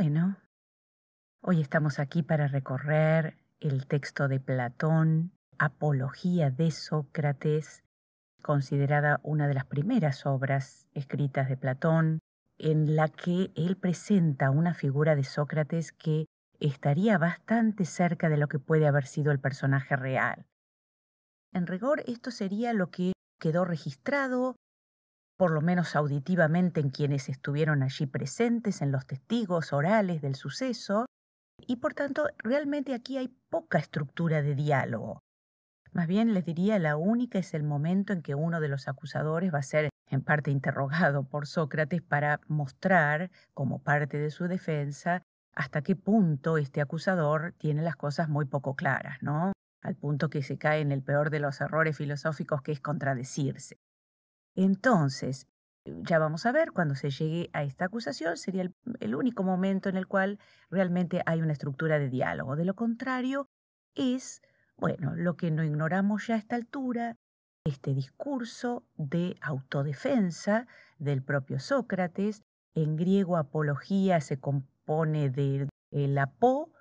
Bueno, hoy estamos aquí para recorrer el texto de Platón, Apología de Sócrates, considerada una de las primeras obras escritas de Platón, en la que él presenta una figura de Sócrates que estaría bastante cerca de lo que puede haber sido el personaje real. En rigor, esto sería lo que quedó registrado por lo menos auditivamente en quienes estuvieron allí presentes, en los testigos orales del suceso, y por tanto realmente aquí hay poca estructura de diálogo. Más bien les diría, la única es el momento en que uno de los acusadores va a ser en parte interrogado por Sócrates para mostrar, como parte de su defensa, hasta qué punto este acusador tiene las cosas muy poco claras, ¿no? Al punto que se cae en el peor de los errores filosóficos que es contradecirse. Entonces, ya vamos a ver, cuando se llegue a esta acusación sería el, único momento en el cual realmente hay una estructura de diálogo. De lo contrario, es, bueno, lo que no ignoramos ya a esta altura, este discurso de autodefensa del propio Sócrates. En griego apología se compone de apó,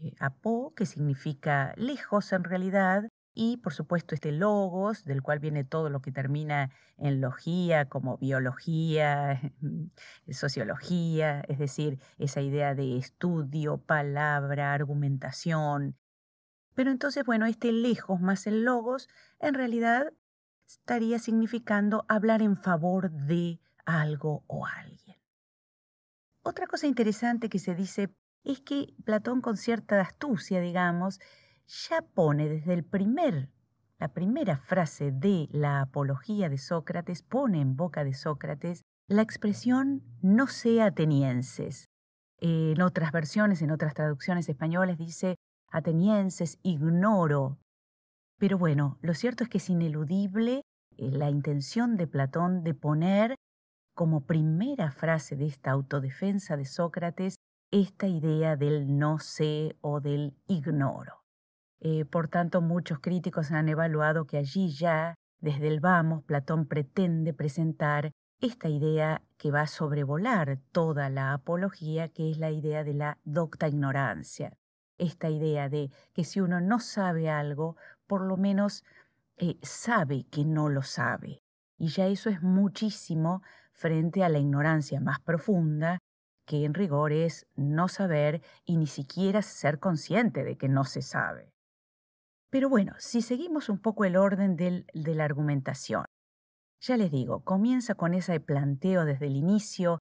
eh, apó, que significa lejos en realidad, y por supuesto este logos, del cual viene todo lo que termina en logía, como biología, mm, sociología, es decir, esa idea de estudio, palabra, argumentación. Pero entonces, bueno, este lejos más el logos, en realidad estaría significando hablar en favor de algo o alguien. Otra cosa interesante que se dice es que Platón con cierta astucia, digamos, ya pone desde el primer, la primera frase de la apología de Sócrates, pone en boca de Sócrates la expresión no sé atenienses. En otras versiones, en otras traducciones españolas dice atenienses, ignoro. Pero bueno, lo cierto es que es ineludible eh, la intención de Platón de poner como primera frase de esta autodefensa de Sócrates esta idea del no sé o del ignoro. Eh, por tanto, muchos críticos han evaluado que allí ya, desde el vamos, Platón pretende presentar esta idea que va a sobrevolar toda la apología, que es la idea de la docta ignorancia. Esta idea de que si uno no sabe algo, por lo menos eh, sabe que no lo sabe. Y ya eso es muchísimo frente a la ignorancia más profunda, que en rigor es no saber y ni siquiera ser consciente de que no se sabe. Pero bueno, si seguimos un poco el orden del, de la argumentación, ya les digo, comienza con ese planteo desde el inicio,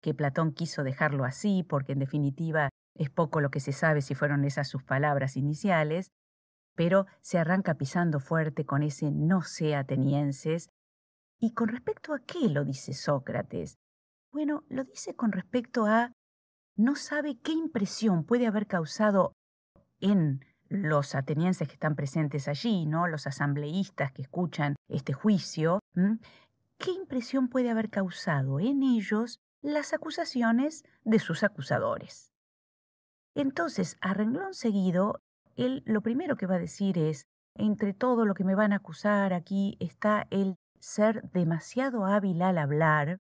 que Platón quiso dejarlo así, porque en definitiva es poco lo que se sabe si fueron esas sus palabras iniciales, pero se arranca pisando fuerte con ese no sé atenienses. ¿Y con respecto a qué lo dice Sócrates? Bueno, lo dice con respecto a no sabe qué impresión puede haber causado en los atenienses que están presentes allí, ¿no? los asambleístas que escuchan este juicio, ¿qué impresión puede haber causado en ellos las acusaciones de sus acusadores? Entonces, a renglón seguido, él lo primero que va a decir es, entre todo lo que me van a acusar aquí está el ser demasiado hábil al hablar,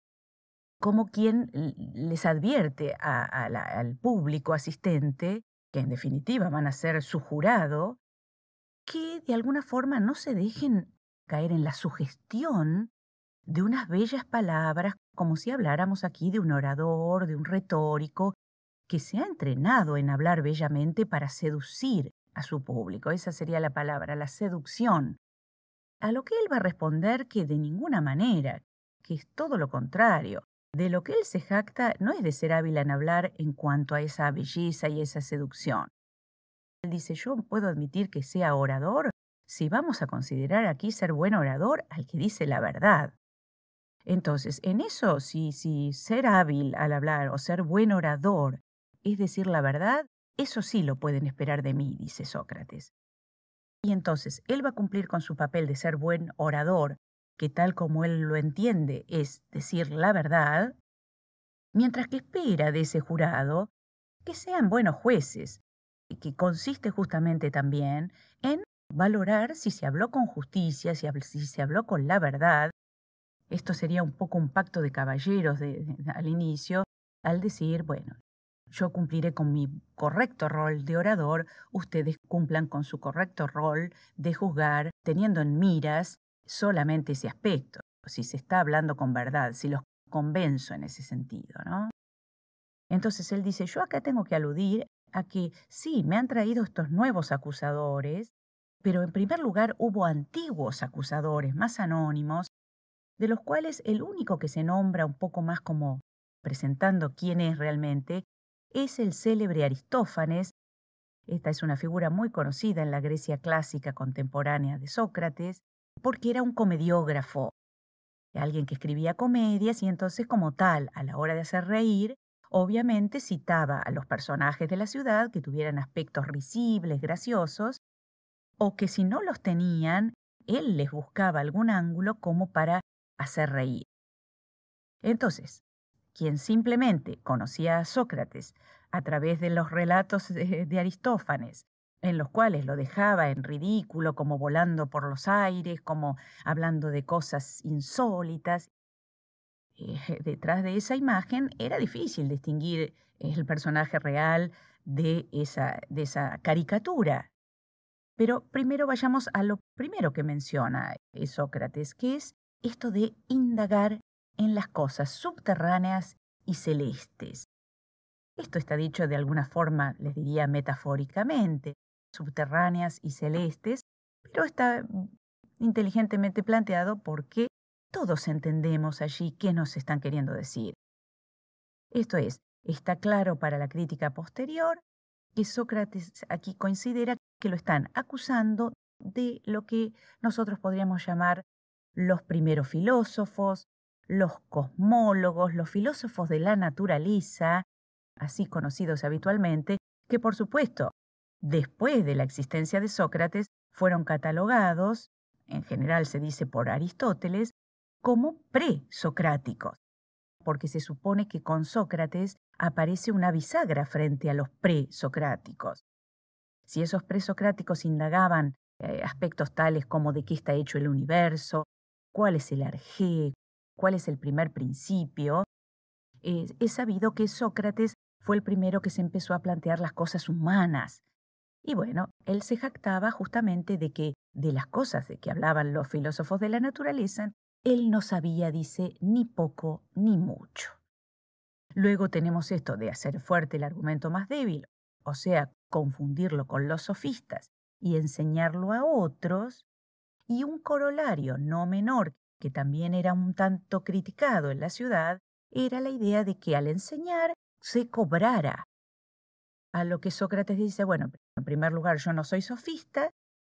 como quien les advierte al público asistente que en definitiva van a ser su jurado, que de alguna forma no se dejen caer en la sugestión de unas bellas palabras, como si habláramos aquí de un orador, de un retórico, que se ha entrenado en hablar bellamente para seducir a su público. Esa sería la palabra, la seducción. A lo que él va a responder que de ninguna manera, que es todo lo contrario, de lo que él se jacta no es de ser hábil en hablar en cuanto a esa belleza y esa seducción. Él dice, yo puedo admitir que sea orador si vamos a considerar aquí ser buen orador al que dice la verdad. Entonces, en eso, si, si ser hábil al hablar o ser buen orador es decir la verdad, eso sí lo pueden esperar de mí, dice Sócrates. Y entonces, él va a cumplir con su papel de ser buen orador que tal como él lo entiende es decir la verdad, mientras que espera de ese jurado que sean buenos jueces, y que consiste justamente también en valorar si se habló con justicia, si, se habló con la verdad. Esto sería un poco un pacto de caballeros al inicio, al decir, bueno, yo cumpliré con mi correcto rol de orador, ustedes cumplan con su correcto rol de juzgar, teniendo en miras solamente ese aspecto, si se está hablando con verdad, si los convenzo en ese sentido, ¿no? Entonces él dice, yo acá tengo que aludir a que sí, me han traído estos nuevos acusadores, pero en primer lugar hubo antiguos acusadores más anónimos, de los cuales el único que se nombra un poco más como presentando quién es realmente es el célebre Aristófanes. Esta es una figura muy conocida en la Grecia clásica contemporánea de Sócrates, porque era un comediógrafo, alguien que escribía comedias y entonces como tal, a la hora de hacer reír, obviamente citaba a los personajes de la ciudad que tuvieran aspectos risibles, graciosos, o que si no los tenían, él les buscaba algún ángulo como para hacer reír. Entonces, quien simplemente conocía a Sócrates a través de los relatos de, de Aristófanes en los cuales lo dejaba en ridículo, como volando por los aires, como hablando de cosas insólitas. Eh, detrás de esa imagen era difícil distinguir el personaje real de esa, de esa caricatura. Pero primero vayamos a lo primero que menciona Sócrates, que es esto de indagar en las cosas subterráneas y celestes. Esto está dicho de alguna forma, les diría metafóricamente, subterráneas y celestes, pero está mm, inteligentemente planteado porque todos entendemos allí qué nos están queriendo decir. Esto es, está claro para la crítica posterior que Sócrates aquí considera que lo están acusando de lo que nosotros podríamos llamar los primeros filósofos, los cosmólogos, los filósofos de la naturaleza, así conocidos habitualmente, que por supuesto después de la existencia de Sócrates, fueron catalogados, en general se dice por Aristóteles, como pre-socráticos, porque se supone que con Sócrates aparece una bisagra frente a los pre-socráticos. Si esos pre-socráticos indagaban eh, aspectos tales como de qué está hecho el universo, cuál es el arjé, cuál es el primer principio, es sabido que Sócrates fue el primero que se empezó a plantear las cosas humanas, y bueno, él se jactaba justamente de que de las cosas de que hablaban los filósofos de la naturaleza, él no sabía, dice, ni poco ni mucho. Luego tenemos esto de hacer fuerte el argumento más débil, o sea, confundirlo con los sofistas y enseñarlo a otros, y un corolario no menor, que también era un tanto criticado en la ciudad, era la idea de que al enseñar se cobrara a lo que Sócrates dice, bueno, en primer lugar yo no soy sofista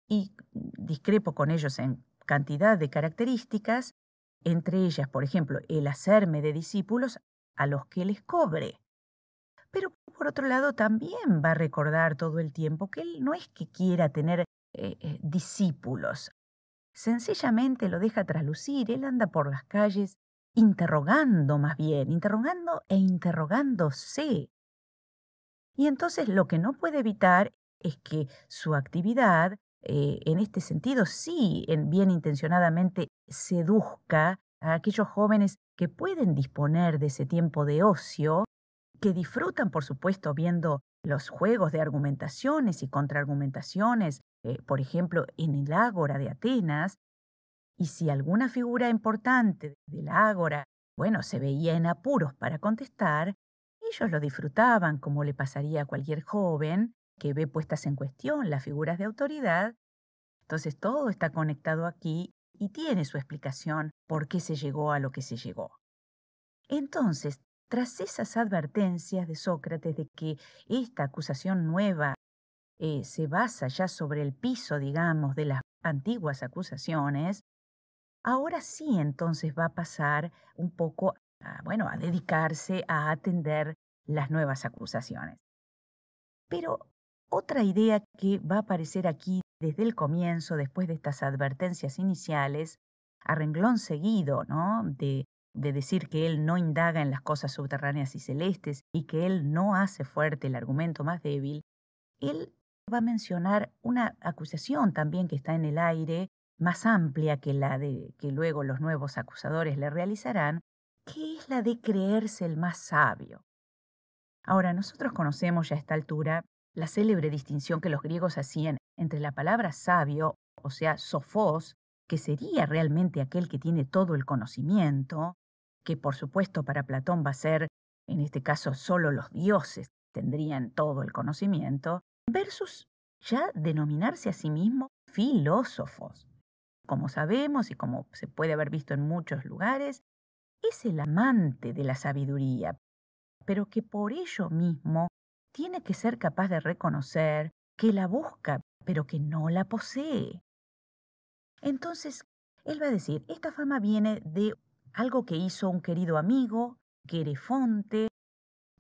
y discrepo con ellos en cantidad de características, entre ellas, por ejemplo, el hacerme de discípulos a los que les cobre. Pero por otro lado también va a recordar todo el tiempo que él no es que quiera tener eh, eh, discípulos. Sencillamente lo deja traslucir, él anda por las calles interrogando más bien, interrogando e interrogándose y entonces lo que no puede evitar es que su actividad, eh, en este sentido, sí, bien intencionadamente, seduzca a aquellos jóvenes que pueden disponer de ese tiempo de ocio, que disfrutan, por supuesto, viendo los juegos de argumentaciones y contraargumentaciones, eh, por ejemplo, en el Ágora de Atenas, y si alguna figura importante del Ágora, bueno, se veía en apuros para contestar, ellos lo disfrutaban como le pasaría a cualquier joven que ve puestas en cuestión las figuras de autoridad. Entonces todo está conectado aquí y tiene su explicación por qué se llegó a lo que se llegó. Entonces, tras esas advertencias de Sócrates de que esta acusación nueva eh, se basa ya sobre el piso, digamos, de las antiguas acusaciones, ahora sí entonces va a pasar un poco, a, bueno, a dedicarse a atender las nuevas acusaciones. Pero otra idea que va a aparecer aquí desde el comienzo, después de estas advertencias iniciales, a renglón seguido, ¿no? De, de decir que él no indaga en las cosas subterráneas y celestes y que él no hace fuerte el argumento más débil, él va a mencionar una acusación también que está en el aire, más amplia que la de que luego los nuevos acusadores le realizarán, que es la de creerse el más sabio. Ahora, nosotros conocemos ya a esta altura la célebre distinción que los griegos hacían entre la palabra sabio, o sea, sofós, que sería realmente aquel que tiene todo el conocimiento, que por supuesto para Platón va a ser, en este caso, solo los dioses tendrían todo el conocimiento, versus ya denominarse a sí mismo filósofos. Como sabemos y como se puede haber visto en muchos lugares, es el amante de la sabiduría, pero que por ello mismo tiene que ser capaz de reconocer que la busca, pero que no la posee. Entonces, él va a decir, esta fama viene de algo que hizo un querido amigo, Querefonte,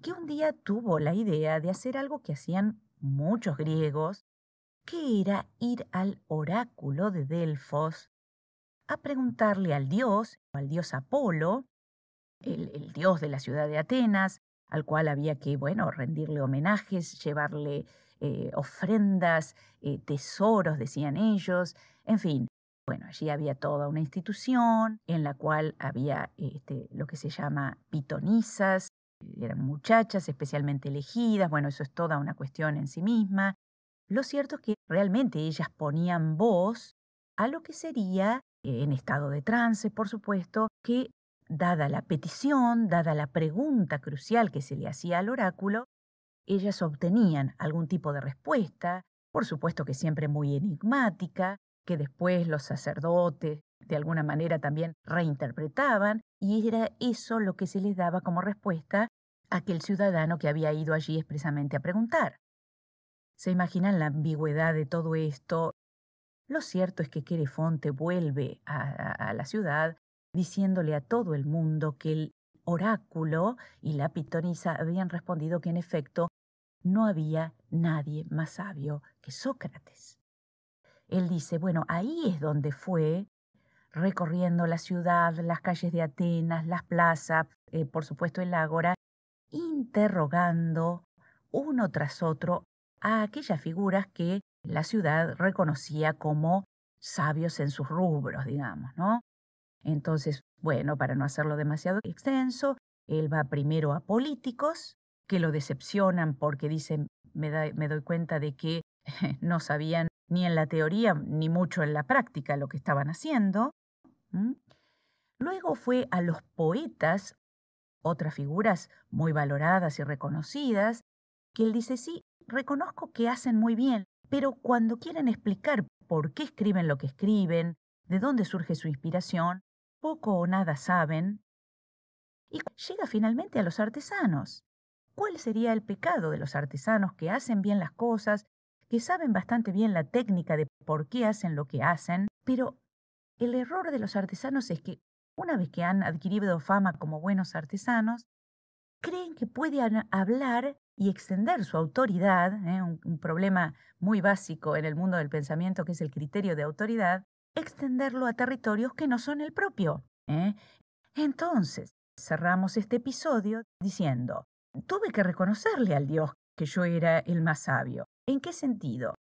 que un día tuvo la idea de hacer algo que hacían muchos griegos, que era ir al oráculo de Delfos a preguntarle al dios, al dios Apolo, el, el dios de la ciudad de Atenas, al cual había que, bueno, rendirle homenajes, llevarle eh, ofrendas, eh, tesoros, decían ellos, en fin. Bueno, allí había toda una institución en la cual había este, lo que se llama pitonizas, eran muchachas especialmente elegidas, bueno, eso es toda una cuestión en sí misma. Lo cierto es que realmente ellas ponían voz a lo que sería, eh, en estado de trance, por supuesto, que Dada la petición, dada la pregunta crucial que se le hacía al oráculo, ellas obtenían algún tipo de respuesta, por supuesto que siempre muy enigmática, que después los sacerdotes de alguna manera también reinterpretaban, y era eso lo que se les daba como respuesta a aquel ciudadano que había ido allí expresamente a preguntar. ¿Se imaginan la ambigüedad de todo esto? Lo cierto es que Querefonte vuelve a la ciudad diciéndole a todo el mundo que el oráculo y la pitonisa habían respondido que en efecto no había nadie más sabio que Sócrates. Él dice, bueno, ahí es donde fue, recorriendo la ciudad, las calles de Atenas, las plazas, eh, por supuesto el ágora, interrogando uno tras otro a aquellas figuras que la ciudad reconocía como sabios en sus rubros, digamos, ¿no? Entonces, bueno, para no hacerlo demasiado extenso, él va primero a políticos que lo decepcionan porque dicen, me, doy cuenta de que no sabían ni en la teoría ni mucho en la práctica lo que estaban haciendo. Luego fue a los poetas, otras figuras muy valoradas y reconocidas, que él dice, sí, reconozco que hacen muy bien, pero cuando quieren explicar por qué escriben lo que escriben, de dónde surge su inspiración, poco o nada saben, y llega finalmente a los artesanos. ¿Cuál sería el pecado de los artesanos que hacen bien las cosas, que saben bastante bien la técnica de por qué hacen lo que hacen? Pero el error de los artesanos es que, una vez que han adquirido fama como buenos artesanos, creen que pueden hablar y extender su autoridad, ¿eh? un problema muy básico en el mundo del pensamiento que es el criterio de autoridad, extenderlo a territorios que no son el propio. ¿eh? Entonces, cerramos este episodio diciendo, tuve que reconocerle al Dios que yo era el más sabio. ¿En qué sentido?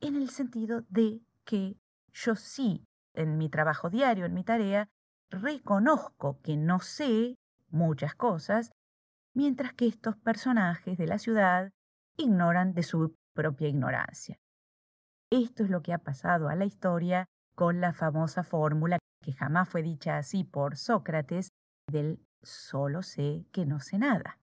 En el sentido de que yo sí, en mi trabajo diario, en mi tarea, reconozco que no sé muchas cosas, mientras que estos personajes de la ciudad ignoran de su propia ignorancia. Esto es lo que ha pasado a la historia con la famosa fórmula que jamás fue dicha así por Sócrates del solo sé que no sé nada.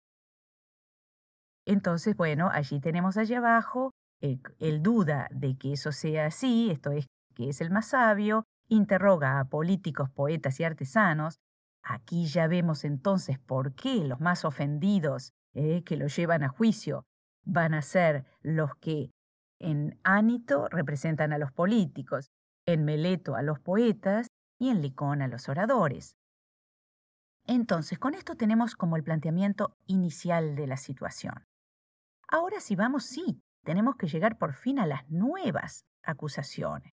Entonces, bueno, allí tenemos allá abajo eh, el, duda de que eso sea así, esto es que es el más sabio, interroga a políticos, poetas y artesanos. Aquí ya vemos entonces por qué los más ofendidos eh, que lo llevan a juicio van a ser los que en ánito representan a los políticos en Meleto a los poetas y en Licón a los oradores. Entonces, con esto tenemos como el planteamiento inicial de la situación. Ahora si vamos, sí, tenemos que llegar por fin a las nuevas acusaciones.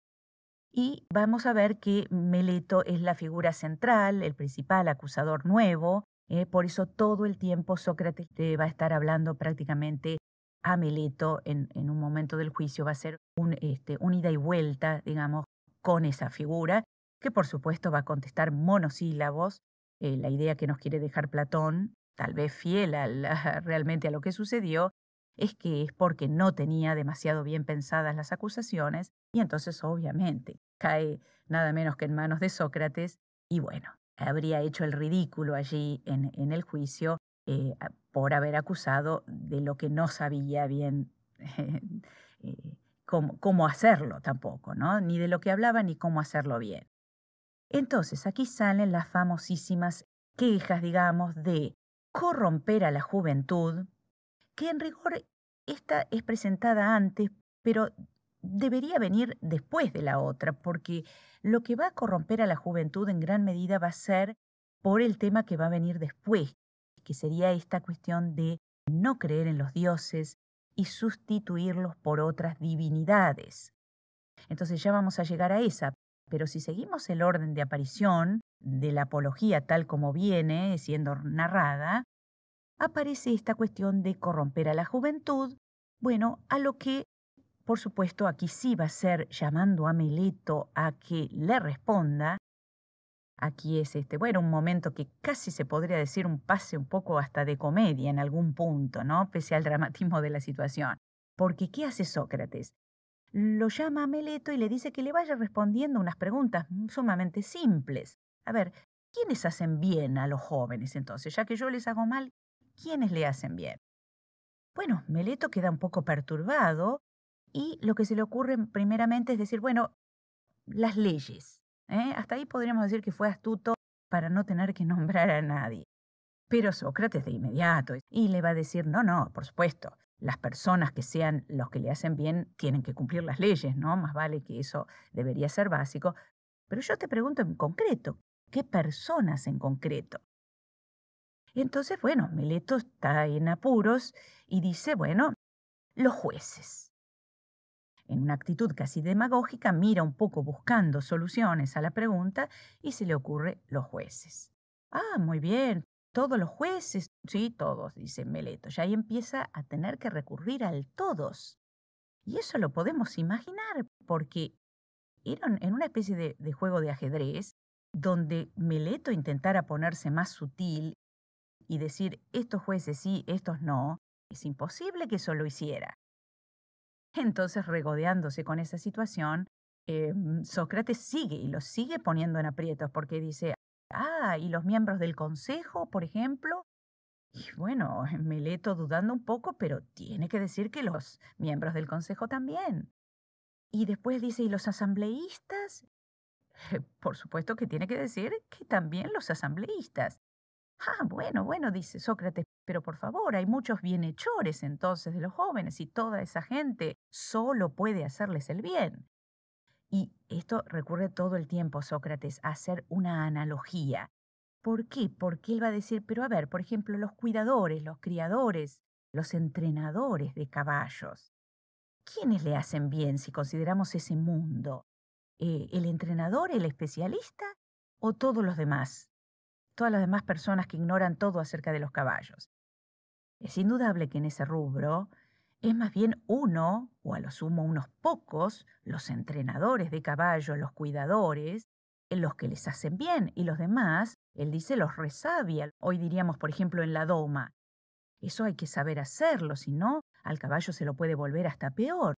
Y vamos a ver que Meleto es la figura central, el principal acusador nuevo, eh, por eso todo el tiempo Sócrates va a estar hablando prácticamente a Meleto en, un momento del juicio, va a ser un, este, un ida y vuelta, digamos, con esa figura, que por supuesto va a contestar monosílabos, eh, la idea que nos quiere dejar Platón, tal vez fiel realmente a lo que sucedió, es que es porque no tenía demasiado bien pensadas las acusaciones y entonces obviamente cae nada menos que en manos de Sócrates y bueno, habría hecho el ridículo allí en, el juicio eh, por haber acusado de lo que no sabía bien eh, cómo, hacerlo tampoco, Ni de lo que hablaba ni cómo hacerlo bien. Entonces, aquí salen las famosísimas quejas, digamos, de corromper a la juventud, que en rigor esta es presentada antes, pero debería venir después de la otra, porque lo que va a corromper a la juventud en gran medida va a ser por el tema que va a venir después, que sería esta cuestión de no creer en los dioses, y sustituirlos por otras divinidades. Entonces ya vamos a llegar a esa, pero si seguimos el orden de aparición de la apología tal como viene siendo narrada, aparece esta cuestión de corromper a la juventud, bueno, a lo que, por supuesto, aquí sí va a ser llamando a Meleto a que le responda, Aquí es este, bueno, un momento que casi se podría decir un pase un poco hasta de comedia en algún punto, ¿no? Pese al dramatismo de la situación. Porque ¿qué hace Sócrates? Lo llama a Meleto y le dice que le vaya respondiendo unas preguntas sumamente simples. A ver, ¿quiénes hacen bien a los jóvenes entonces? Ya que yo les hago mal, ¿quiénes le hacen bien? Bueno, Meleto queda un poco perturbado y lo que se le ocurre primeramente es decir, bueno, las leyes. ¿eh? Hasta ahí podríamos decir que fue astuto para no tener que nombrar a nadie. Pero Sócrates de inmediato, y le va a decir, no, no, por supuesto, las personas que sean los que le hacen bien tienen que cumplir las leyes, ¿no? Más vale que eso debería ser básico. Pero yo te pregunto en concreto, ¿qué personas en concreto? entonces, bueno, Meleto está en apuros y dice, bueno, los jueces en una actitud casi demagógica, mira un poco buscando soluciones a la pregunta y se le ocurre los jueces. Ah, muy bien, todos los jueces, sí, todos, dice Meleto, Y ahí empieza a tener que recurrir al todos. Y eso lo podemos imaginar, porque era en una especie de, de juego de ajedrez donde Meleto intentara ponerse más sutil y decir estos jueces sí, estos no, es imposible que eso lo hiciera. Entonces, regodeándose con esa situación, eh, Sócrates sigue y los sigue poniendo en aprietos porque dice, ah, y los miembros del consejo, por ejemplo. Y bueno, Meleto dudando un poco, pero tiene que decir que los miembros del consejo también. Y después dice, ¿y los asambleístas? Por supuesto que tiene que decir que también los asambleístas. Ah, bueno, bueno, dice Sócrates, pero por favor, hay muchos bienhechores entonces de los jóvenes y toda esa gente solo puede hacerles el bien. Y esto recurre todo el tiempo, Sócrates, a hacer una analogía. ¿Por qué? Porque él va a decir, pero a ver, por ejemplo, los cuidadores, los criadores, los entrenadores de caballos. ¿Quiénes le hacen bien si consideramos ese mundo? Eh, ¿El entrenador, el especialista o todos los demás? todas las demás personas que ignoran todo acerca de los caballos. Es indudable que en ese rubro es más bien uno, o a lo sumo unos pocos, los entrenadores de caballos, los cuidadores, en los que les hacen bien y los demás, él dice, los resabia. Hoy diríamos, por ejemplo, en la doma. Eso hay que saber hacerlo, si no, al caballo se lo puede volver hasta peor.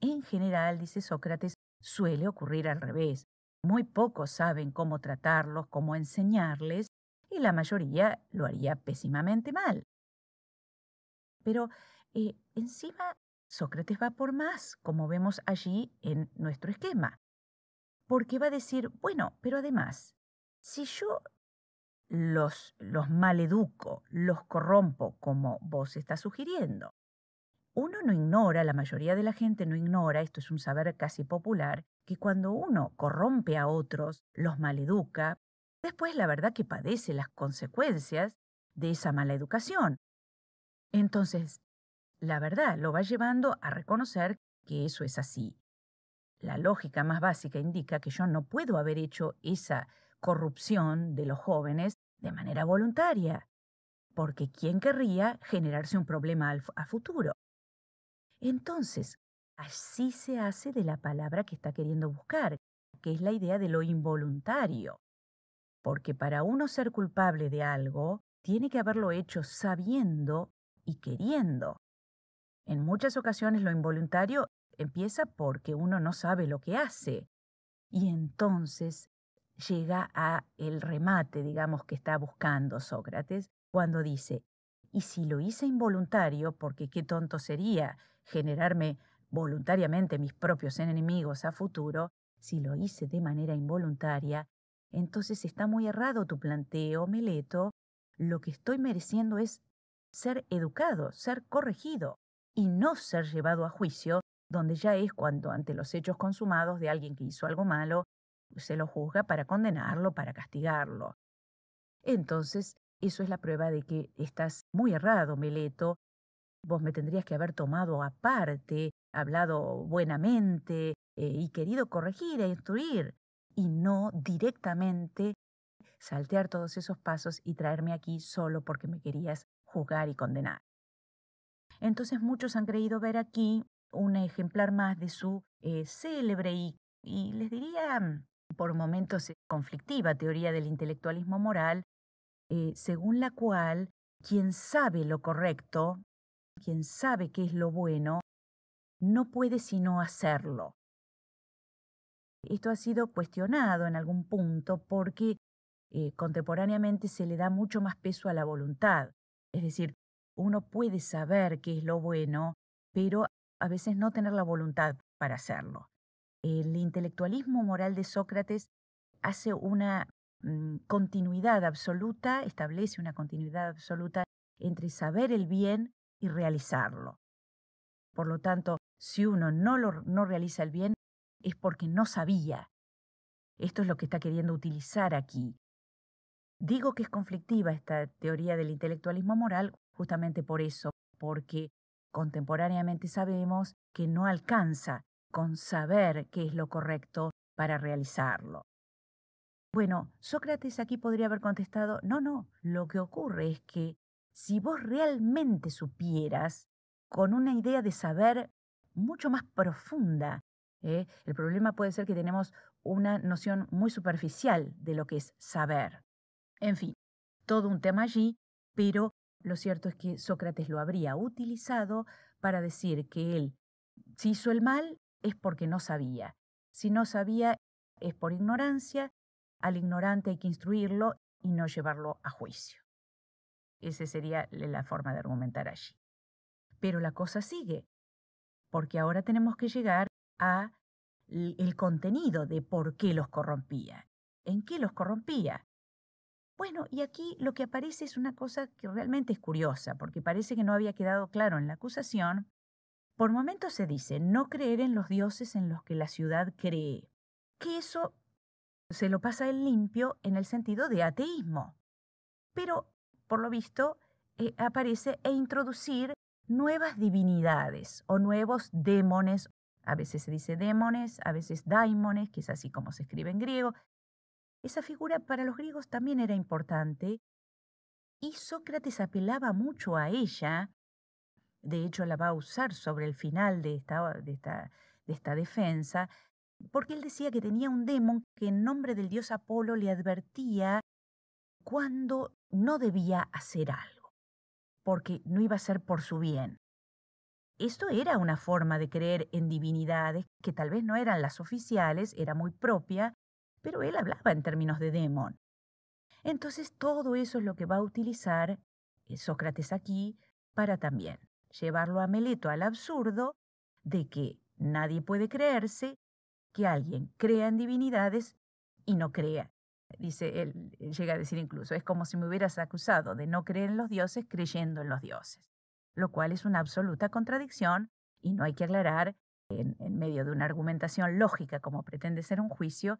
En general, dice Sócrates, suele ocurrir al revés. Muy pocos saben cómo tratarlos, cómo enseñarles, y la mayoría lo haría pésimamente mal. Pero eh, encima, Sócrates va por más, como vemos allí en nuestro esquema, porque va a decir, bueno, pero además, si yo los, los maleduco, los corrompo, como vos estás sugiriendo, uno no ignora, la mayoría de la gente no ignora, esto es un saber casi popular, que cuando uno corrompe a otros, los maleduca, después la verdad que padece las consecuencias de esa mala educación. Entonces, la verdad lo va llevando a reconocer que eso es así. La lógica más básica indica que yo no puedo haber hecho esa corrupción de los jóvenes de manera voluntaria, porque ¿quién querría generarse un problema a futuro? Entonces, así se hace de la palabra que está queriendo buscar, que es la idea de lo involuntario. Porque para uno ser culpable de algo, tiene que haberlo hecho sabiendo y queriendo. En muchas ocasiones lo involuntario empieza porque uno no sabe lo que hace y entonces llega a el remate, digamos, que está buscando Sócrates cuando dice, y si lo hice involuntario, porque qué tonto sería generarme voluntariamente mis propios enemigos a futuro, si lo hice de manera involuntaria, entonces está muy errado tu planteo, Meleto. Lo que estoy mereciendo es ser educado, ser corregido, y no ser llevado a juicio, donde ya es cuando ante los hechos consumados de alguien que hizo algo malo, se lo juzga para condenarlo, para castigarlo. Entonces, eso es la prueba de que estás muy errado, Meleto. Vos me tendrías que haber tomado aparte, hablado buenamente eh, y querido corregir e instruir, y no directamente saltear todos esos pasos y traerme aquí solo porque me querías juzgar y condenar. Entonces muchos han creído ver aquí un ejemplar más de su eh, célebre y, y les diría mm, por momentos eh, conflictiva teoría del intelectualismo moral, eh, según la cual quien sabe lo correcto, quien sabe qué es lo bueno, no puede sino hacerlo. Esto ha sido cuestionado en algún punto porque eh, contemporáneamente se le da mucho más peso a la voluntad. Es decir, uno puede saber qué es lo bueno, pero a veces no tener la voluntad para hacerlo. El intelectualismo moral de Sócrates hace una Mm, continuidad absoluta, establece una continuidad absoluta entre saber el bien y realizarlo. Por lo tanto, si uno no, no realiza el bien, es porque no sabía. Esto es lo que está queriendo utilizar aquí. Digo que es conflictiva esta teoría del intelectualismo moral justamente por eso, porque contemporáneamente sabemos que no alcanza con saber qué es lo correcto para realizarlo. Bueno, Sócrates aquí podría haber contestado, no, no, lo que ocurre es que si vos realmente supieras, con una idea de saber mucho más profunda, ¿eh? el problema puede ser que tenemos una noción muy superficial de lo que es saber. En fin, todo un tema allí, pero lo cierto es que Sócrates lo habría utilizado para decir que él, si hizo el mal, es porque no sabía. Si no sabía, es por ignorancia, al ignorante hay que instruirlo y no llevarlo a juicio. Esa sería la forma de argumentar allí. Pero la cosa sigue, porque ahora tenemos que llegar a el contenido de por qué los corrompía. ¿En qué los corrompía? Bueno, y aquí lo que aparece es una cosa que realmente es curiosa, porque parece que no había quedado claro en la acusación. Por momentos se dice no creer en los dioses en los que la ciudad cree, que eso se lo pasa el limpio en el sentido de ateísmo. Pero, por lo visto, eh, aparece e introducir nuevas divinidades o nuevos demones. A veces se dice demones, a veces daimones, que es así como se escribe en griego. Esa figura para los griegos también era importante y Sócrates apelaba mucho a ella. De hecho, la va a usar sobre el final de esta defensa, porque él decía que tenía un demon que en nombre del dios Apolo le advertía cuando no debía hacer algo, porque no iba a ser por su bien. Esto era una forma de creer en divinidades que tal vez no eran las oficiales, era muy propia, pero él hablaba en términos de demon. Entonces todo eso es lo que va a utilizar eh, Sócrates aquí para también llevarlo a Meleto al absurdo de que nadie puede creerse que alguien crea en divinidades y no crea. Dice él, llega a decir incluso, es como si me hubieras acusado de no creer en los dioses creyendo en los dioses, lo cual es una absoluta contradicción y no hay que aclarar en, en medio de una argumentación lógica como pretende ser un juicio,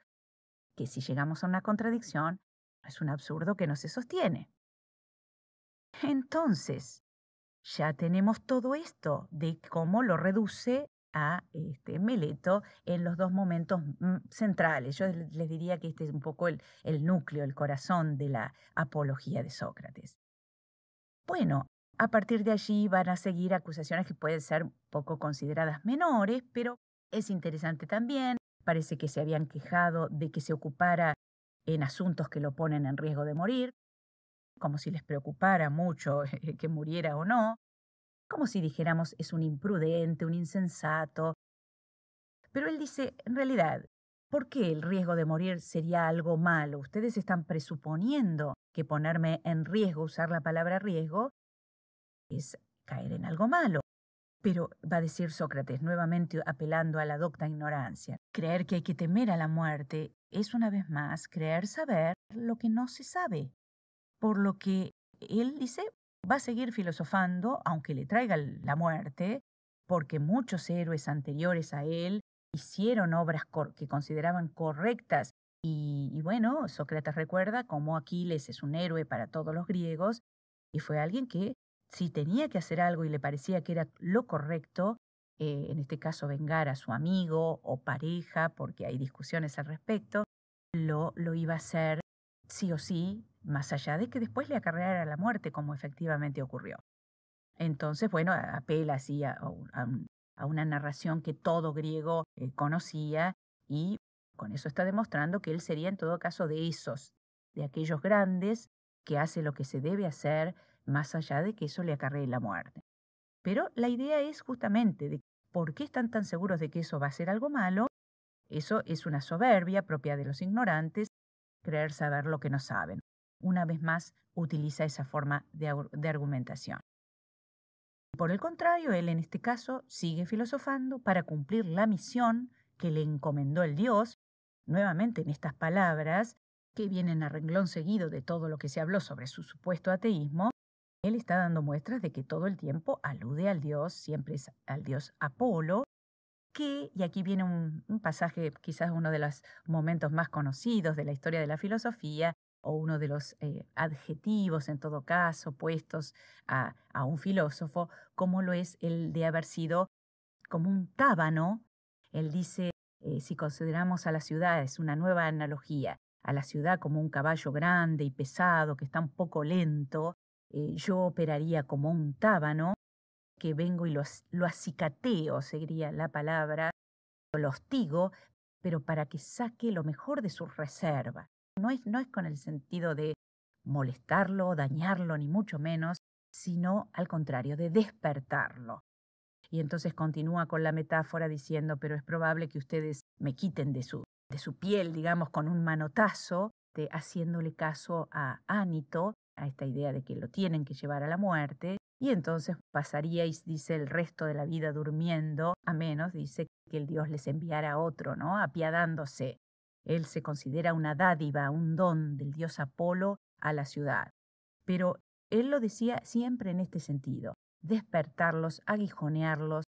que si llegamos a una contradicción, es un absurdo que no se sostiene. Entonces, ya tenemos todo esto de cómo lo reduce a este, Meleto en los dos momentos mm, centrales. Yo les diría que este es un poco el, el núcleo, el corazón de la apología de Sócrates. Bueno, a partir de allí van a seguir acusaciones que pueden ser poco consideradas menores, pero es interesante también. Parece que se habían quejado de que se ocupara en asuntos que lo ponen en riesgo de morir, como si les preocupara mucho que muriera o no como si dijéramos es un imprudente, un insensato. Pero él dice, en realidad, ¿por qué el riesgo de morir sería algo malo? Ustedes están presuponiendo que ponerme en riesgo, usar la palabra riesgo, es caer en algo malo. Pero va a decir Sócrates, nuevamente apelando a la docta ignorancia, creer que hay que temer a la muerte es una vez más creer saber lo que no se sabe. Por lo que él dice, va a seguir filosofando, aunque le traiga la muerte, porque muchos héroes anteriores a él hicieron obras que consideraban correctas. Y, bueno, Sócrates recuerda cómo Aquiles es un héroe para todos los griegos y fue alguien que si tenía que hacer algo y le parecía que era lo correcto, eh, en este caso vengar a su amigo o pareja, porque hay discusiones al respecto, lo, lo iba a hacer sí o sí, más allá de que después le acarreara la muerte, como efectivamente ocurrió. Entonces, bueno, apela así a, una narración que todo griego eh, conocía y con eso está demostrando que él sería en todo caso de esos, de aquellos grandes que hace lo que se debe hacer, más allá de que eso le acarree la muerte. Pero la idea es justamente de por qué están tan seguros de que eso va a ser algo malo. Eso es una soberbia propia de los ignorantes, creer saber lo que no saben una vez más utiliza esa forma de, argumentación. Por el contrario, él en este caso sigue filosofando para cumplir la misión que le encomendó el Dios, nuevamente en estas palabras que vienen a renglón seguido de todo lo que se habló sobre su supuesto ateísmo, él está dando muestras de que todo el tiempo alude al Dios, siempre es al Dios Apolo, que, y aquí viene un pasaje, quizás uno de los momentos más conocidos de la historia de la filosofía, o uno de los eh, adjetivos, en todo caso, puestos a, un filósofo, como lo es el de haber sido como un tábano. Él dice, eh, si consideramos a la ciudad, es una nueva analogía, a la ciudad como un caballo grande y pesado que está un poco lento, eh, yo operaría como un tábano, que vengo y lo, lo acicateo, sería la palabra, lo hostigo, pero para que saque lo mejor de su reserva no es, con el sentido de molestarlo, dañarlo, ni mucho menos, sino al contrario, de despertarlo. Y entonces continúa con la metáfora diciendo, pero es probable que ustedes me quiten de su, de su piel, digamos, con un manotazo, de, haciéndole caso a Anito, a esta idea de que lo tienen que llevar a la muerte, y entonces pasaríais, dice, el resto de la vida durmiendo, a menos, dice, que el Dios les enviara otro, ¿no? Apiadándose. Él se considera una dádiva, un don del dios Apolo a la ciudad. Pero él lo decía siempre en este sentido, despertarlos, aguijonearlos,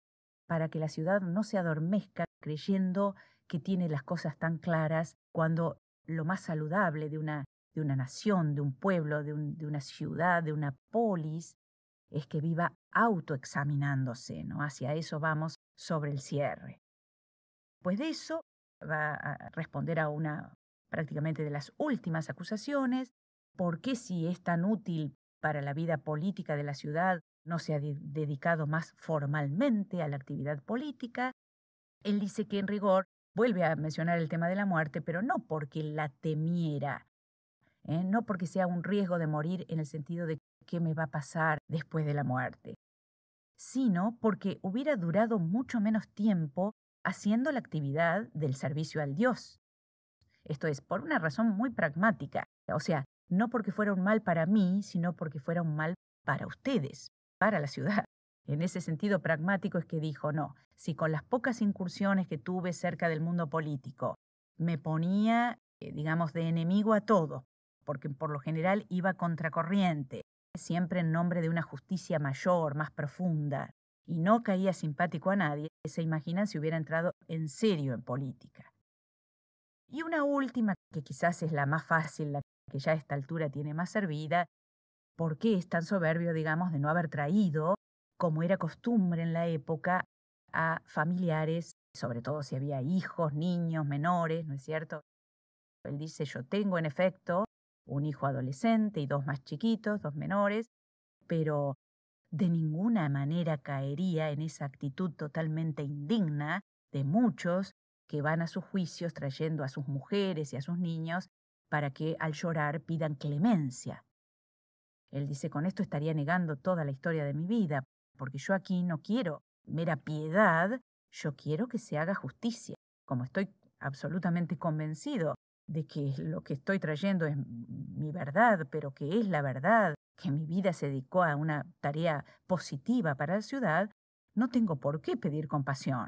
para que la ciudad no se adormezca creyendo que tiene las cosas tan claras, cuando lo más saludable de una, de una nación, de un pueblo, de, una ciudad, de una polis, es que viva autoexaminándose, ¿no? Hacia eso vamos sobre el cierre. Pues de eso va a responder a una prácticamente de las últimas acusaciones, por qué si es tan útil para la vida política de la ciudad no se ha dedicado más formalmente a la actividad política. Él dice que en rigor vuelve a mencionar el tema de la muerte, pero no porque la temiera, ¿eh? no porque sea un riesgo de morir en el sentido de qué me va a pasar después de la muerte, sino porque hubiera durado mucho menos tiempo haciendo la actividad del servicio al Dios. Esto es, por una razón muy pragmática, o sea, no porque fuera un mal para mí, sino porque fuera un mal para ustedes, para la ciudad. En ese sentido pragmático es que dijo, no, si con las pocas incursiones que tuve cerca del mundo político me ponía, eh, digamos, de enemigo a todo, porque por lo general iba contracorriente, siempre en nombre de una justicia mayor, más profunda, y no caía simpático a nadie, se imaginan si hubiera entrado en serio en política. Y una última, que quizás es la más fácil, la que ya a esta altura tiene más servida, ¿por qué es tan soberbio, digamos, de no haber traído, como era costumbre en la época, a familiares, sobre todo si había hijos, niños, menores, ¿no es cierto? Él dice, yo tengo en efecto un hijo adolescente y dos más chiquitos, dos menores, pero de ninguna manera caería en esa actitud totalmente indigna de muchos que van a sus juicios trayendo a sus mujeres y a sus niños para que al llorar pidan clemencia. Él dice, con esto estaría negando toda la historia de mi vida, porque yo aquí no quiero mera piedad, yo quiero que se haga justicia, como estoy absolutamente convencido de que lo que estoy trayendo es mi verdad, pero que es la verdad, que mi vida se dedicó a una tarea positiva para la ciudad, no tengo por qué pedir compasión.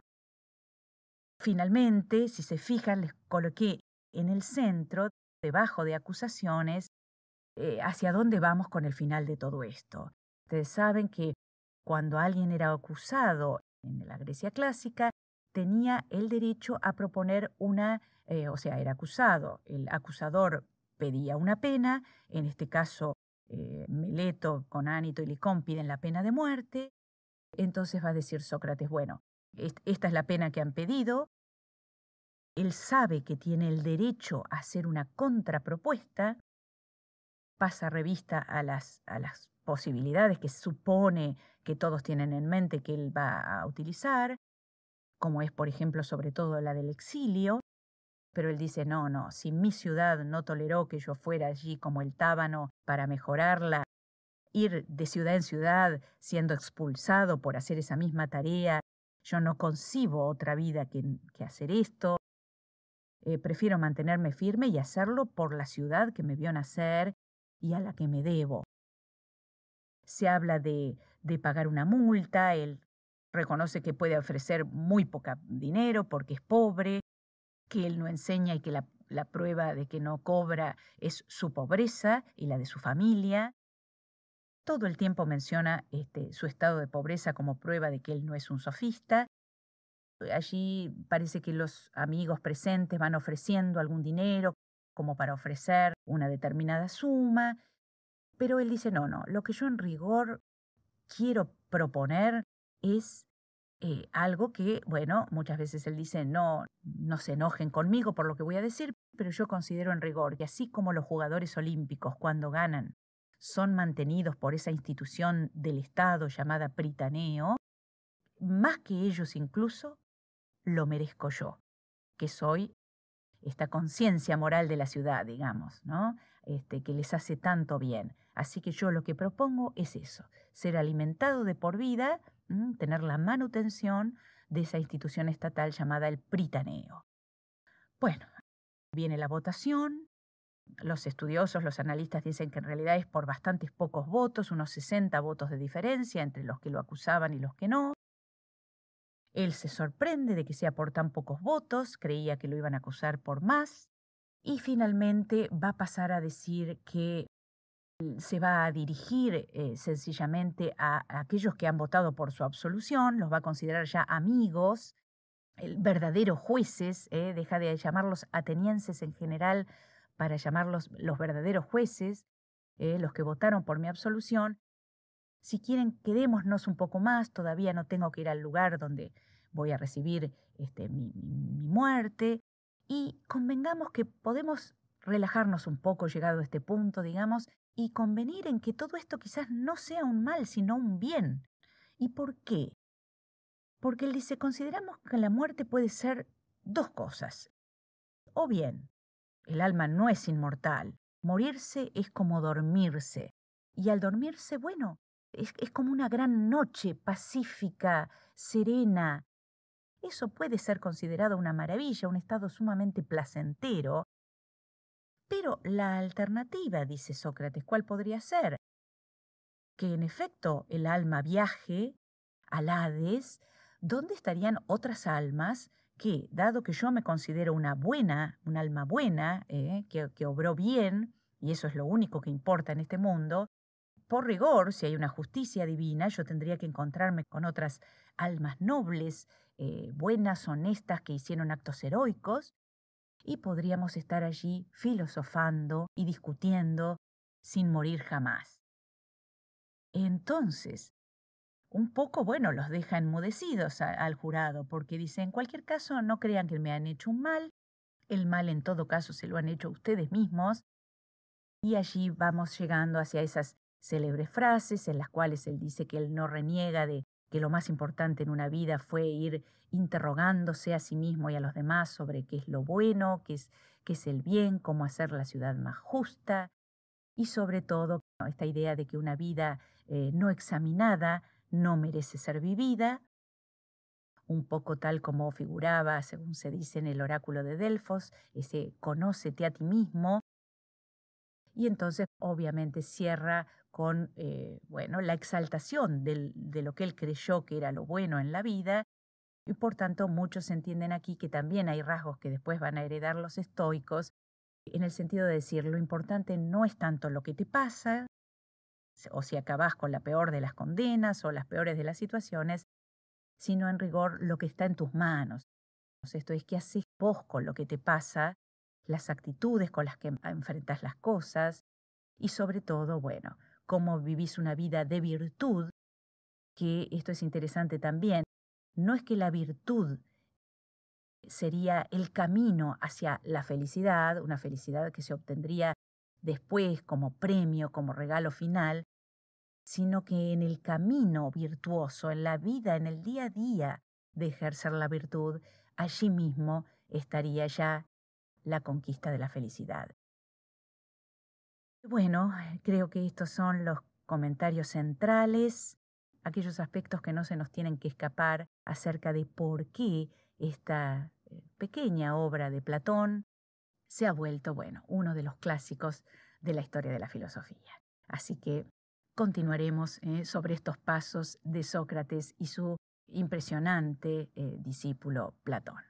Finalmente, si se fijan, les coloqué en el centro, debajo de acusaciones, eh, hacia dónde vamos con el final de todo esto. Ustedes saben que cuando alguien era acusado en la Grecia clásica, tenía el derecho a proponer una, eh, o sea, era acusado, el acusador pedía una pena, en este caso eh, Meleto con Anito y Licón piden la pena de muerte. Entonces va a decir Sócrates, bueno, esta es la pena que han pedido. Él sabe que tiene el derecho a hacer una contrapropuesta, pasa revista a las, a las posibilidades que supone que todos tienen en mente que él va a utilizar, como es por ejemplo sobre todo la del exilio, pero él dice, no, no, si mi ciudad no toleró que yo fuera allí como el tábano para mejorarla, ir de ciudad en ciudad siendo expulsado por hacer esa misma tarea, yo no concibo otra vida que, que hacer esto, eh, prefiero mantenerme firme y hacerlo por la ciudad que me vio nacer y a la que me debo. Se habla de, de pagar una multa, él reconoce que puede ofrecer muy poco dinero porque es pobre, que él no enseña y que la, la prueba de que no cobra es su pobreza y la de su familia. Todo el tiempo menciona este, su estado de pobreza como prueba de que él no es un sofista. Allí parece que los amigos presentes van ofreciendo algún dinero como para ofrecer una determinada suma, pero él dice, no, no, lo que yo en rigor quiero proponer es eh, algo que, bueno, muchas veces él dice, no, no se enojen conmigo por lo que voy a decir, pero yo considero en rigor que así como los jugadores olímpicos cuando ganan son mantenidos por esa institución del Estado llamada Pritaneo, más que ellos incluso, lo merezco yo, que soy esta conciencia moral de la ciudad, digamos, ¿no? Este, que les hace tanto bien. Así que yo lo que propongo es eso, ser alimentado de por vida tener la manutención de esa institución estatal llamada el Pritaneo. Bueno, viene la votación. Los estudiosos, los analistas dicen que en realidad es por bastantes pocos votos, unos 60 votos de diferencia entre los que lo acusaban y los que no. Él se sorprende de que sea por tan pocos votos, creía que lo iban a acusar por más, y finalmente va a pasar a decir que se va a dirigir eh, sencillamente a, aquellos que han votado por su absolución, los va a considerar ya amigos, verdaderos jueces, eh, deja de llamarlos atenienses en general para llamarlos los verdaderos jueces, eh, los que votaron por mi absolución. Si quieren, quedémonos un poco más, todavía no tengo que ir al lugar donde voy a recibir este, mi muerte. Y convengamos que podemos relajarnos un poco llegado a este punto, digamos, y convenir en que todo esto quizás no sea un mal, sino un bien. ¿Y por qué? Porque él dice, consideramos que la muerte puede ser dos cosas. O bien, el alma no es inmortal, morirse es como dormirse, y al dormirse, bueno, es, es como una gran noche pacífica, serena. Eso puede ser considerado una maravilla, un estado sumamente placentero, pero la alternativa, dice Sócrates, ¿cuál podría ser? Que en efecto el alma viaje al Hades, ¿dónde estarían otras almas que, dado que yo me considero una buena, un alma buena, eh, que, obró bien, y eso es lo único que importa en este mundo, por rigor, si hay una justicia divina, yo tendría que encontrarme con otras almas nobles, eh, buenas, honestas, que hicieron actos heroicos, y podríamos estar allí filosofando y discutiendo sin morir jamás. Entonces, un poco, bueno, los deja enmudecidos al jurado, porque dice, en cualquier caso, no crean que me han hecho un mal, el mal en todo caso se lo han hecho ustedes mismos, y allí vamos llegando hacia esas célebres frases en las cuales él dice que él no reniega de que lo más importante en una vida fue ir interrogándose a sí mismo y a los demás sobre qué es lo bueno, qué es, qué es el bien, cómo hacer la ciudad más justa y sobre todo esta idea de que una vida eh, no examinada no merece ser vivida, un poco tal como figuraba, según se dice en el oráculo de Delfos, ese conócete a ti mismo. Y entonces obviamente cierra con eh, bueno, la exaltación de lo que él creyó que era lo bueno en la vida, y por tanto muchos entienden aquí que también hay rasgos que después van a heredar los estoicos, en el sentido de decir, lo importante no es tanto lo que te pasa, o si acabas con la peor de las condenas o las peores de las situaciones, sino en rigor lo que está en tus manos. Esto es que haces vos con lo que te pasa, las actitudes con las que enfrentas las cosas y sobre todo, bueno, cómo vivís una vida de virtud, que esto es interesante también, no es que la virtud sería el camino hacia la felicidad, una felicidad que se obtendría después como premio, como regalo final, sino que en el camino virtuoso, en la vida, en el día a día de ejercer la virtud, allí mismo estaría ya la conquista de la felicidad. Bueno, creo que estos son los comentarios centrales, aquellos aspectos que no se nos tienen que escapar acerca de por qué esta eh, pequeña obra de Platón se ha vuelto, bueno, uno de los clásicos de la historia de la filosofía. Así que continuaremos eh, sobre estos pasos de Sócrates y su impresionante eh, discípulo Platón.